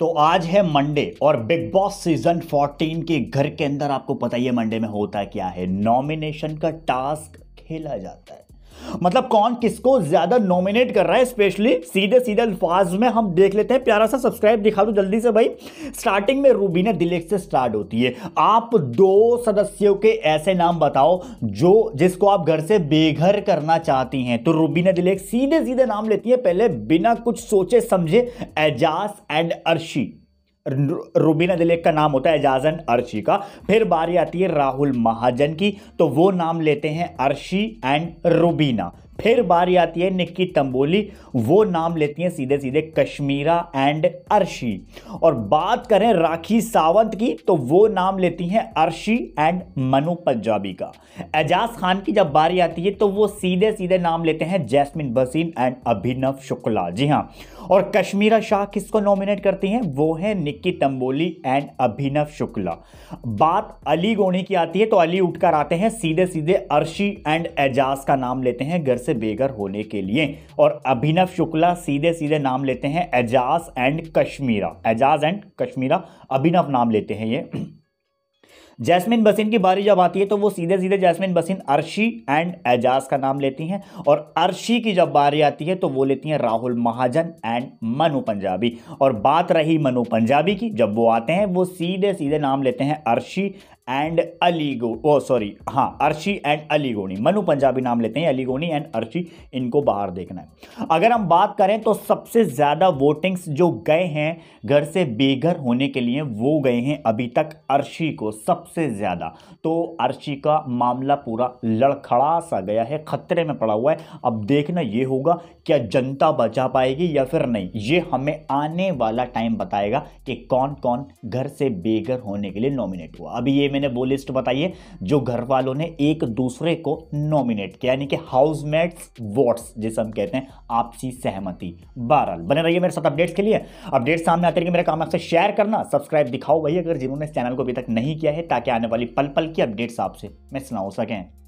तो आज है मंडे और बिग बॉस सीजन 14 के घर के अंदर आपको पता ही है मंडे में होता क्या है नॉमिनेशन का टास्क खेला जाता है मतलब कौन किसको ज्यादा नॉमिनेट कर रहा है स्पेशली सीधे सीधे अल्फाज में हम देख लेते हैं प्यारा सा सब्सक्राइब दिखा दो जल्दी से भाई स्टार्टिंग में रूबीना दिलेख से स्टार्ट होती है आप दो सदस्यों के ऐसे नाम बताओ जो जिसको आप घर से बेघर करना चाहती हैं तो रूबीना दिलेख सीधे सीधे नाम लेती है पहले बिना कुछ सोचे समझे एजाज एंड अर्शी रूबीना दिलेक का नाम होता है एजाजन अर्शी का फिर बारी आती है राहुल महाजन की तो वो नाम लेते हैं अर्शी एंड रूबीना फिर बारी आती है निक्की तंबोली वो नाम लेती हैं सीधे सीधे कश्मीरा एंड अर्शी और बात करें राखी सावंत की तो वो नाम लेती हैं अर्शी एंड मनु पंजाबी का एजाज खान की जब बारी आती है तो वो सीधे सीधे नाम लेते हैं जैस्मिन बसीन एंड अभिनव शुक्ला जी हाँ और कश्मीरा शाह किसको नॉमिनेट करती हैं वो है निक्की तंबोली एंड अभिनव शुक्ला बात अली गोणी की आती है तो अली उठकर आते हैं सीधे सीधे अर्शी एंड एजाज का नाम लेते हैं गर्स से बेघर होने के लिए और अभिनव शुक्ला सीधे सीधे नाम लेते हैं एजाज एंड कश्मीरा एजाज एंड कश्मीरा अभिनव नाम लेते हैं ये जैस्मिन बसिन की बारी जब आती है तो वो सीधे सीधे जैस्मिन बसिन अर्शी एंड एजाज का नाम लेती हैं और अर्शी की जब बारी आती है तो वो लेती हैं राहुल महाजन एंड मनु पंजाबी और बात रही मनु पंजाबी की जब वो आते हैं वो सीधे सीधे नाम लेते हैं अर्शी एंड अली गो ओ सॉरी हाँ अर्शी एंड अली गोनी मनु पंजाबी नाम लेते हैं अली गोनी एंड अर्शी इनको बाहर देखना है अगर हम बात करें तो सबसे ज़्यादा वोटिंग्स जो गए हैं घर से बेघर होने के लिए वो गए हैं अभी तक अर्शी को सब सबसे ज़्यादा तो अर्ची का मामला पूरा लड़खड़ा सा गया है खतरे में पड़ा हुआ है अब देखना ये होगा क्या जनता बचा पाएगी या फिर नहीं ये हमें आने वाला टाइम बताएगा कि कौन कौन घर से बेघर होने के लिए नॉमिनेट हुआ अभी ये मैंने वो लिस्ट बताई है जो घर वालों ने एक दूसरे को नॉमिनेट किया यानी कि हाउसमेट्स वोट्स जिसे हम कहते हैं आपसी सहमति बहरहाल बने रहिए मेरे साथ अपडेट्स के लिए अपडेट्स सामने आते रहिए मेरा काम आपसे शेयर करना सब्सक्राइब दिखाओ भाई अगर जिन्होंने चैनल को अभी तक नहीं किया है ताकि आने वाली पल पल की अपडेट्स आपसे मिस ना हो सकें